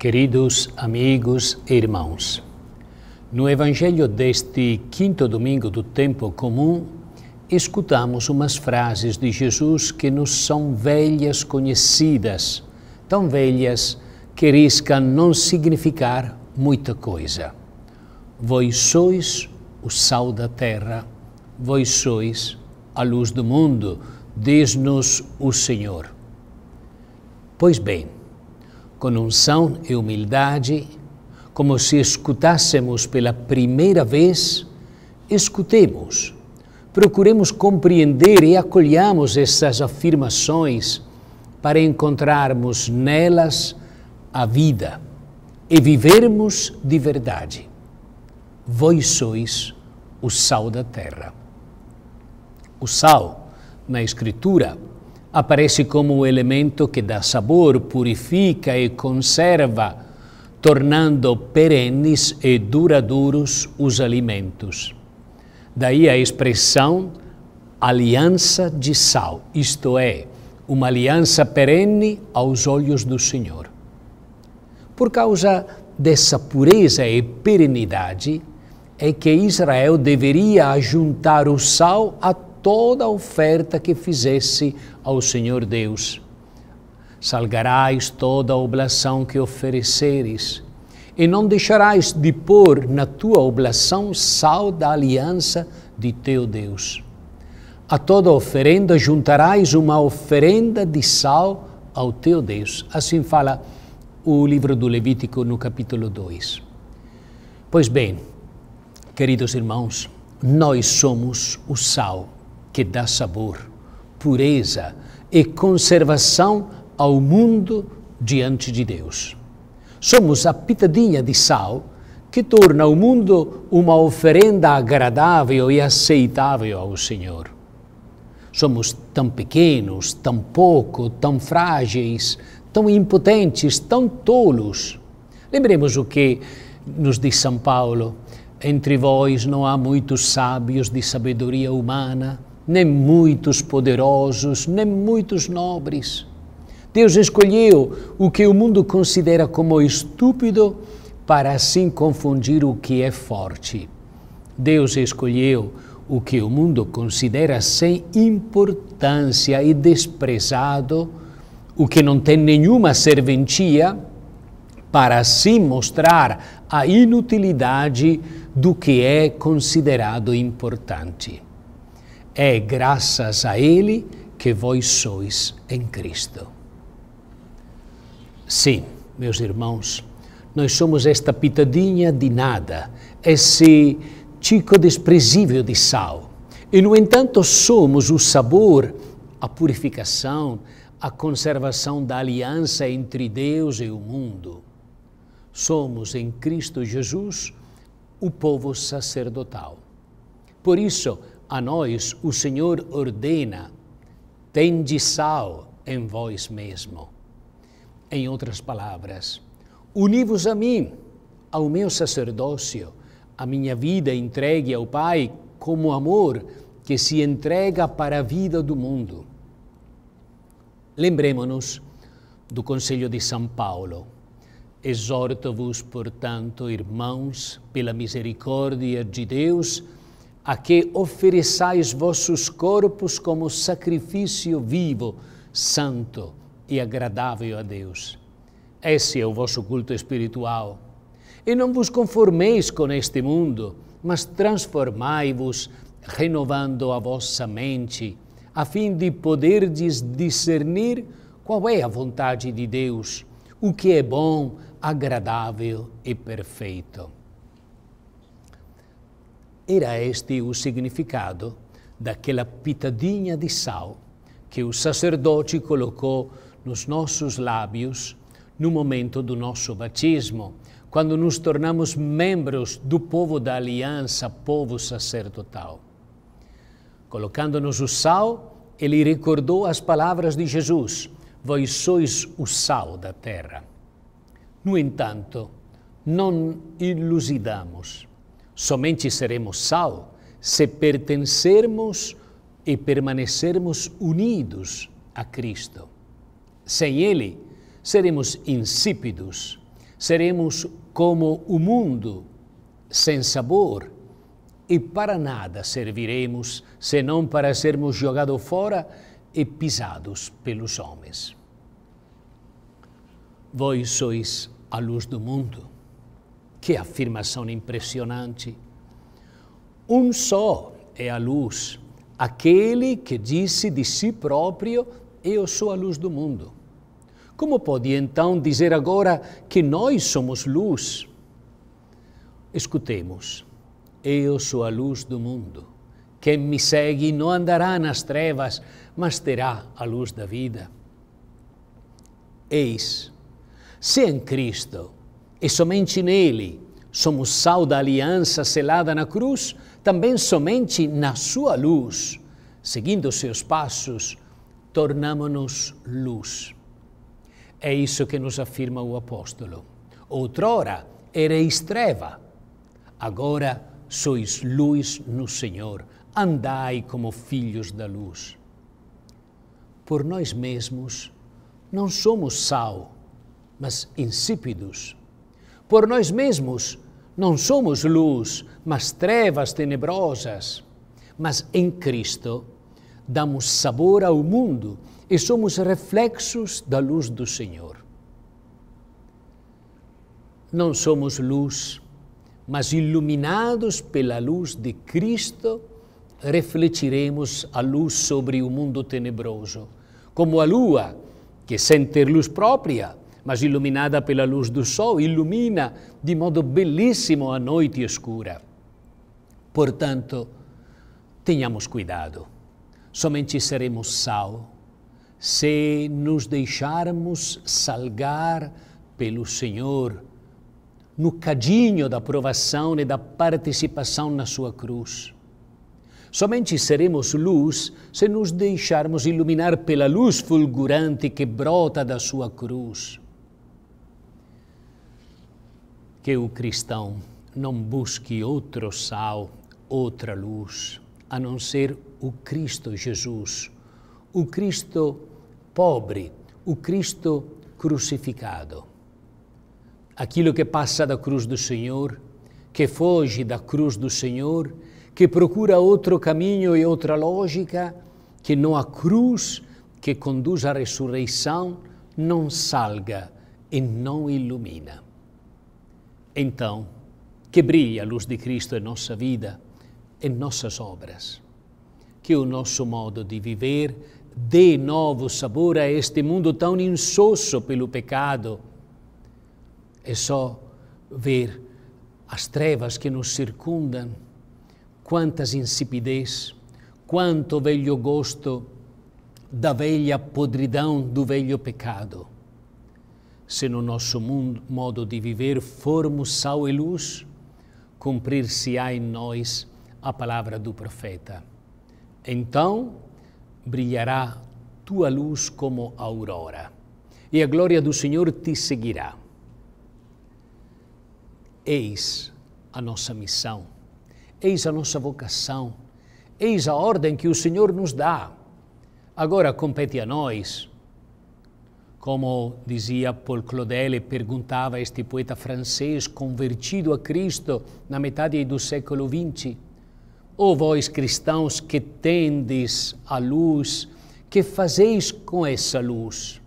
Queridos amigos e irmãos, no Evangelho deste quinto domingo do tempo comum, escutamos umas frases de Jesus que nos são velhas conhecidas, tão velhas que riscam não significar muita coisa. Vós sois o sal da terra, vós sois a luz do mundo, diz-nos o Senhor. Pois bem, com unção e humildade, como se escutássemos pela primeira vez, escutemos, procuremos compreender e acolhamos essas afirmações para encontrarmos nelas a vida e vivermos de verdade. Vós sois o sal da terra. O sal, na Escritura, aparece como o elemento que dá sabor, purifica e conserva, tornando perenes e duradouros os alimentos. Daí a expressão aliança de sal, isto é, uma aliança perene aos olhos do Senhor. Por causa dessa pureza e perenidade, é que Israel deveria ajuntar o sal a toda oferta que fizesse ao Senhor Deus. Salgarás toda a oblação que ofereceres, e não deixarás de pôr na tua oblação sal da aliança de teu Deus. A toda oferenda juntarás uma oferenda de sal ao teu Deus. Assim fala o livro do Levítico no capítulo 2. Pois bem, queridos irmãos, nós somos o sal que dá sabor pureza e conservação ao mundo diante de Deus. Somos a pitadinha de sal que torna o mundo uma oferenda agradável e aceitável ao Senhor. Somos tão pequenos, tão pouco, tão frágeis, tão impotentes, tão tolos. Lembremos o que nos diz São Paulo: entre vós não há muitos sábios de sabedoria humana nem muitos poderosos, nem muitos nobres. Deus escolheu o que o mundo considera como estúpido para assim confundir o que é forte. Deus escolheu o que o mundo considera sem importância e desprezado, o que não tem nenhuma serventia, para assim mostrar a inutilidade do que é considerado importante. É graças a Ele que vós sois em Cristo. Sim, meus irmãos, nós somos esta pitadinha de nada, esse chico desprezível de sal. E, no entanto, somos o sabor, a purificação, a conservação da aliança entre Deus e o mundo. Somos em Cristo Jesus o povo sacerdotal. Por isso, a nós o Senhor ordena: tende sal em vós mesmo. Em outras palavras, uni-vos a mim, ao meu sacerdócio, a minha vida entregue ao Pai como amor que se entrega para a vida do mundo. Lembremos-nos do conselho de São Paulo. Exorto-vos, portanto, irmãos, pela misericórdia de Deus, a que ofereçais vossos corpos como sacrifício vivo, santo e agradável a Deus. Esse é o vosso culto espiritual. E não vos conformeis com este mundo, mas transformai-vos, renovando a vossa mente, a fim de poderdes discernir qual é a vontade de Deus, o que é bom, agradável e perfeito. Era este o significado daquela pitadinha de sal que o sacerdote colocou nos nossos lábios no momento do nosso batismo, quando nos tornamos membros do povo da aliança, povo sacerdotal. Colocando-nos o sal, ele recordou as palavras de Jesus: Vós sois o sal da terra. No entanto, não ilusidamos. Somente seremos sal se pertencermos e permanecermos unidos a Cristo. Sem Ele, seremos insípidos, seremos como o mundo, sem sabor, e para nada serviremos senão para sermos jogados fora e pisados pelos homens. Vós sois a luz do mundo. Que afirmação impressionante! Um só é a luz, aquele que disse de si próprio: Eu sou a luz do mundo. Como pode então dizer agora que nós somos luz? Escutemos: Eu sou a luz do mundo. Quem me segue não andará nas trevas, mas terá a luz da vida. Eis, se em Cristo e somente nele somos sal da aliança selada na cruz, também somente na sua luz, seguindo seus passos, tornamo-nos luz. É isso que nos afirma o apóstolo. Outrora ereis treva, agora sois luz no Senhor. Andai como filhos da luz. Por nós mesmos não somos sal, mas insípidos por nós mesmos. Não somos luz, mas trevas tenebrosas. Mas em Cristo damos sabor ao mundo e somos reflexos da luz do Senhor. Não somos luz, mas iluminados pela luz de Cristo, refletiremos a luz sobre o mundo tenebroso, como a lua, que sem ter luz própria, mas iluminada pela luz do sol, ilumina de modo belíssimo a noite escura. Portanto, tenhamos cuidado. Somente seremos sal se nos deixarmos salgar pelo Senhor no cadinho da provação e da participação na sua cruz. Somente seremos luz se nos deixarmos iluminar pela luz fulgurante que brota da sua cruz que o cristão não busque outro sal, outra luz, a não ser o Cristo Jesus, o Cristo pobre, o Cristo crucificado. Aquilo que passa da cruz do Senhor, que foge da cruz do Senhor, que procura outro caminho e outra lógica, que não a cruz que conduz à ressurreição não salga e não ilumina. Então, que brilhe a luz de Cristo em nossa vida, em nossas obras. Que o nosso modo de viver dê novo sabor a este mundo tão insosso pelo pecado. É só ver as trevas que nos circundam, quantas insipidez, quanto velho gosto da velha podridão do velho pecado se no nosso mundo, modo de viver formos sal e luz, cumprir-se-á em nós a palavra do profeta. Então brilhará tua luz como a aurora, e a glória do Senhor te seguirá. Eis a nossa missão, eis a nossa vocação, eis a ordem que o Senhor nos dá. Agora compete a nós como dizia Paul Claudel e perguntava este poeta francês convertido a Cristo na metade do século XX. Ó vós cristãos que tendes a luz, que fazeis com essa luz?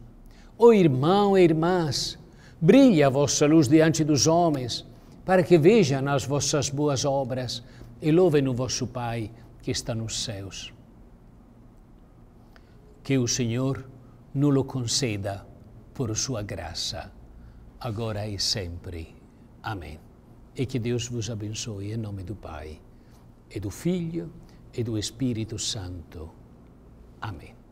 Ó irmão e irmãs, brilha a vossa luz diante dos homens, para que vejam as vossas boas obras e louvem o vosso Pai que está nos céus. Que o Senhor non lo conceda por sua graça, agora e sempre. Amém. E que Deus vos abençoe em nome do Pai, e do Filho, e do Espírito Santo. Amém.